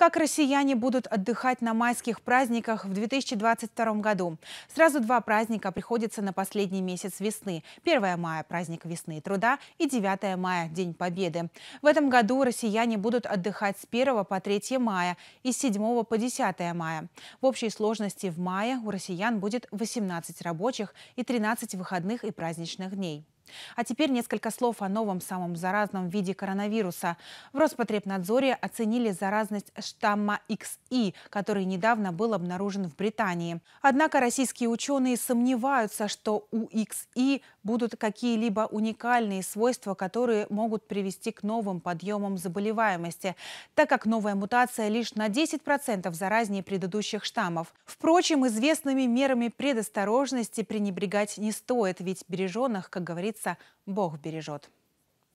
Как россияне будут отдыхать на майских праздниках в 2022 году? Сразу два праздника приходятся на последний месяц весны. 1 мая – праздник весны и труда, и 9 мая – День Победы. В этом году россияне будут отдыхать с 1 по 3 мая и с 7 по 10 мая. В общей сложности в мае у россиян будет 18 рабочих и 13 выходных и праздничных дней. А теперь несколько слов о новом самом заразном виде коронавируса. В Роспотребнадзоре оценили заразность штамма XI, который недавно был обнаружен в Британии. Однако российские ученые сомневаются, что у XI будут какие-либо уникальные свойства, которые могут привести к новым подъемам заболеваемости, так как новая мутация лишь на 10% заразнее предыдущих штаммов. Впрочем, известными мерами предосторожности пренебрегать не стоит, ведь береженных, как говорится, говорится, Бог бережет.